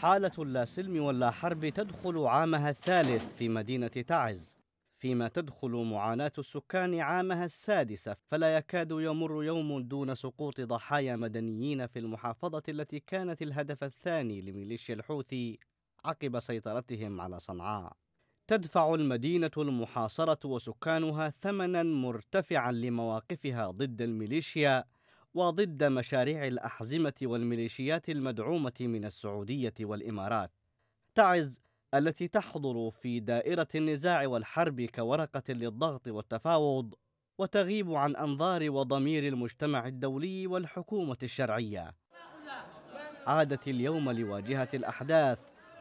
حالة لا سلم ولا حرب تدخل عامها الثالث في مدينة تعز فيما تدخل معاناة السكان عامها السادس فلا يكاد يمر يوم دون سقوط ضحايا مدنيين في المحافظة التي كانت الهدف الثاني لميليشيا الحوثي عقب سيطرتهم على صنعاء تدفع المدينة المحاصرة وسكانها ثمنا مرتفعا لمواقفها ضد الميليشيا وضد مشاريع الأحزمة والميليشيات المدعومة من السعودية والإمارات. تعز التي تحضر في دائرة النزاع والحرب كورقة للضغط والتفاوض وتغيب عن أنظار وضمير المجتمع الدولي والحكومة الشرعية. عادت اليوم لواجهة الأحداث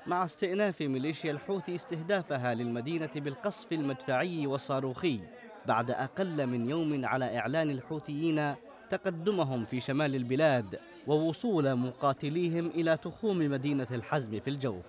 مع استئناف ميليشيا الحوثي استهدافها للمدينة بالقصف المدفعي والصاروخي بعد أقل من يوم على إعلان الحوثيين تقدمهم في شمال البلاد ووصول مقاتليهم إلى تخوم مدينة الحزم في الجوف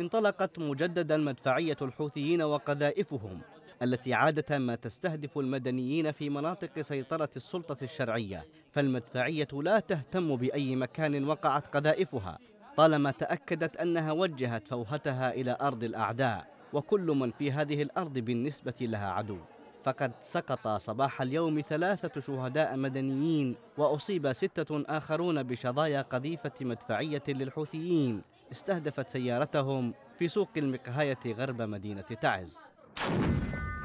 انطلقت مجددا مدفعية الحوثيين وقذائفهم التي عادة ما تستهدف المدنيين في مناطق سيطرة السلطة الشرعية فالمدفعية لا تهتم بأي مكان وقعت قذائفها طالما تأكدت أنها وجهت فوهتها إلى أرض الأعداء وكل من في هذه الأرض بالنسبة لها عدو فقد سقط صباح اليوم ثلاثة شهداء مدنيين وأصيب ستة آخرون بشظايا قذيفة مدفعية للحوثيين استهدفت سيارتهم في سوق المقهاية غرب مدينة تعز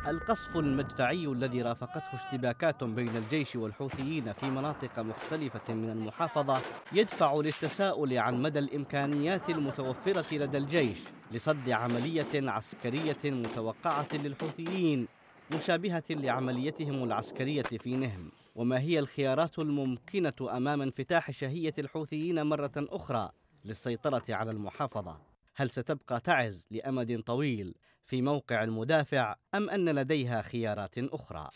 القصف المدفعي الذي رافقته اشتباكات بين الجيش والحوثيين في مناطق مختلفة من المحافظة يدفع للتساؤل عن مدى الإمكانيات المتوفرة لدى الجيش لصد عملية عسكرية متوقعة للحوثيين مشابهة لعمليتهم العسكرية في نهم وما هي الخيارات الممكنة أمام انفتاح شهية الحوثيين مرة أخرى للسيطرة على المحافظة هل ستبقى تعز لأمد طويل في موقع المدافع أم أن لديها خيارات أخرى؟